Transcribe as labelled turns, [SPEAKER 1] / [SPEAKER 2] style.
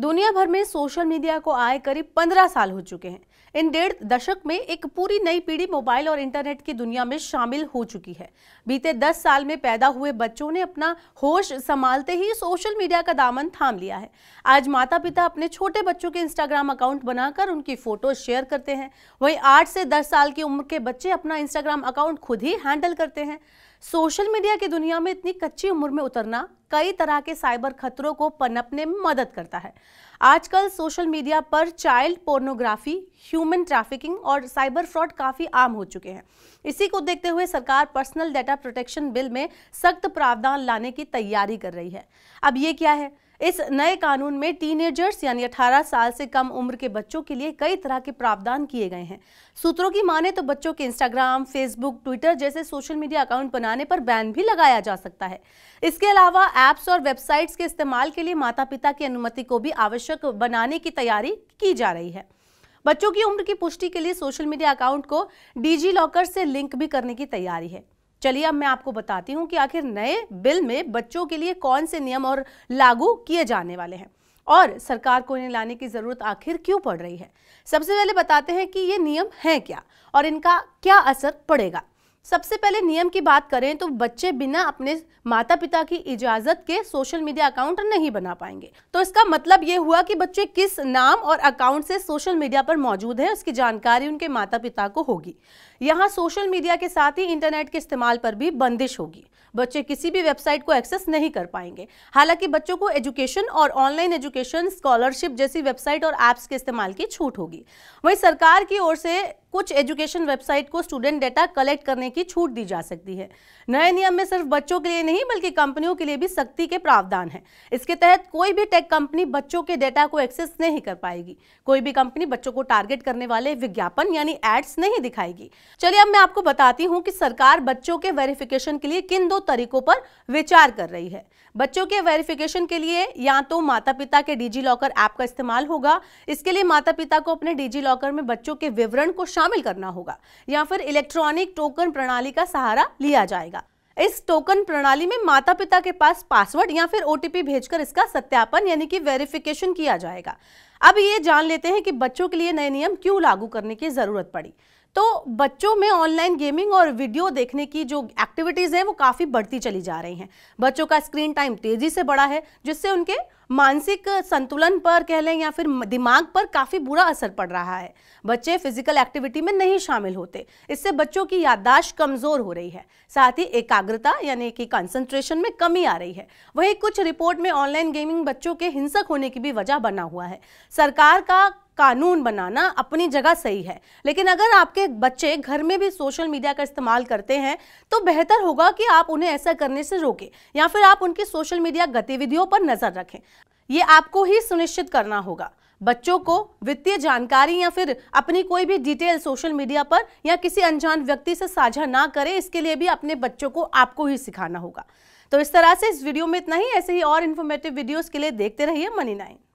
[SPEAKER 1] दुनिया भर में सोशल मीडिया को आए करीब पंद्रह साल हो चुके हैं इन डेढ़ दशक में एक पूरी नई पीढ़ी मोबाइल और इंटरनेट की दुनिया में शामिल हो चुकी है बीते दस साल में पैदा हुए बच्चों ने अपना होश संभालते ही सोशल मीडिया का दामन थाम लिया है आज माता पिता अपने छोटे बच्चों के इंस्टाग्राम अकाउंट बनाकर उनकी फोटो शेयर करते हैं वहीं आठ से दस साल की उम्र के बच्चे अपना इंस्टाग्राम अकाउंट खुद ही हैंडल करते हैं सोशल मीडिया की दुनिया में इतनी कच्ची उम्र में उतरना कई तरह के साइबर खतरों को पनपने में मदद करता है आजकल सोशल मीडिया पर चाइल्ड पोर्नोग्राफी ह्यूमन ट्रैफिकिंग और साइबर फ्रॉड काफ़ी आम हो चुके हैं इसी को देखते हुए सरकार पर्सनल डाटा प्रोटेक्शन बिल में सख्त प्रावधान लाने की तैयारी कर रही है अब ये क्या है इस नए कानून में टीनेजर्स यानी 18 साल से कम उम्र के बच्चों के लिए कई तरह के प्रावधान किए गए हैं सूत्रों की माने तो बच्चों के इंस्टाग्राम फेसबुक ट्विटर जैसे सोशल मीडिया अकाउंट बनाने पर बैन भी लगाया जा सकता है इसके अलावा ऐप्स और वेबसाइट्स के इस्तेमाल के लिए माता पिता की अनुमति को भी आवश्यक बनाने की तैयारी की जा रही है बच्चों की उम्र की पुष्टि के लिए सोशल मीडिया अकाउंट को डिजी लॉकर से लिंक भी करने की तैयारी है चलिए अब मैं आपको बताती हूँ कि आखिर नए बिल में बच्चों के लिए कौन से नियम और लागू किए जाने वाले हैं और सरकार को इन्हें लाने की ज़रूरत आखिर क्यों पड़ रही है सबसे पहले बताते हैं कि ये नियम हैं क्या और इनका क्या असर पड़ेगा सबसे पहले नियम की बात करें तो बच्चे बिना अपने माता पिता की इजाजत के सोशल मीडिया अकाउंट नहीं बना पाएंगे तो इसका मतलब ये हुआ कि बच्चे किस नाम और अकाउंट से सोशल मीडिया पर मौजूद है उसकी जानकारी उनके माता पिता को होगी यहाँ सोशल मीडिया के साथ ही इंटरनेट के इस्तेमाल पर भी बंदिश होगी बच्चे किसी भी वेबसाइट को एक्सेस नहीं कर पाएंगे हालांकि बच्चों को एजुकेशन और ऑनलाइन एजुकेशन स्कॉलरशिप जैसी वेबसाइट और एप्स के इस्तेमाल की छूट होगी वहीं सरकार की ओर से कुछ एजुकेशन वेबसाइट को स्टूडेंट डेटा कलेक्ट करने की छूट दी जा सकती है नए नियम में सिर्फ बच्चों के लिए नहीं बल्कि कंपनियों के लिए भी सख्ती के प्रावधान है इसके तहत कोई भी टेक कंपनी बच्चों के डेटा को एक्सेस नहीं कर पाएगी कोई भी कंपनी बच्चों को टारगेट करने वाले विज्ञापन यानी एड्स नहीं दिखाएगी चलिए अब मैं आपको बताती हूँ कि सरकार बच्चों के वेरिफिकेशन के लिए किन दो तरीकों पर विचार कर रही है बच्चों के वेरिफिकेशन के लिए या तो माता पिता के डिजी लॉकर ऐप का इस्तेमाल होगा इसके लिए माता पिता को अपने डिजी लॉकर में बच्चों के विवरण को शामिल करना होगा या फिर इलेक्ट्रॉनिक टोकन प्रणाली का सहारा लिया जाएगा इस टोकन प्रणाली में माता पिता के पास पासवर्ड या फिर ओटीपी भेजकर इसका सत्यापन यानी कि वेरिफिकेशन किया जाएगा अब ये जान लेते हैं कि बच्चों के लिए नए नियम क्यों लागू करने की जरूरत पड़ी तो बच्चों में ऑनलाइन गेमिंग और वीडियो देखने की जो एक्टिविटीज़ हैं वो काफ़ी बढ़ती चली जा रही हैं बच्चों का स्क्रीन टाइम तेज़ी से बढ़ा है जिससे उनके मानसिक संतुलन पर कह लें या फिर दिमाग पर काफ़ी बुरा असर पड़ रहा है बच्चे फिजिकल एक्टिविटी में नहीं शामिल होते इससे बच्चों की याददाश्त कमज़ोर हो रही है साथ ही एकाग्रता यानी कि कंसंट्रेशन में कमी आ रही है वहीं कुछ रिपोर्ट में ऑनलाइन गेमिंग बच्चों के हिंसक होने की भी वजह बना हुआ है सरकार का कानून बनाना अपनी जगह सही है लेकिन अगर आपके बच्चे घर में भी सोशल मीडिया का इस्तेमाल करते हैं तो बेहतर होगा कि आप उन्हें ऐसा करने से रोकें या फिर आप उनकी सोशल मीडिया गतिविधियों पर नज़र रखें ये आपको ही सुनिश्चित करना होगा बच्चों को वित्तीय जानकारी या फिर अपनी कोई भी डिटेल सोशल मीडिया पर या किसी अनजान व्यक्ति से साझा ना करें इसके लिए भी अपने बच्चों को आपको ही सिखाना होगा तो इस तरह से इस वीडियो में इतना ही ऐसे ही और इन्फॉर्मेटिव वीडियोस के लिए देखते रहिए मनी नाइन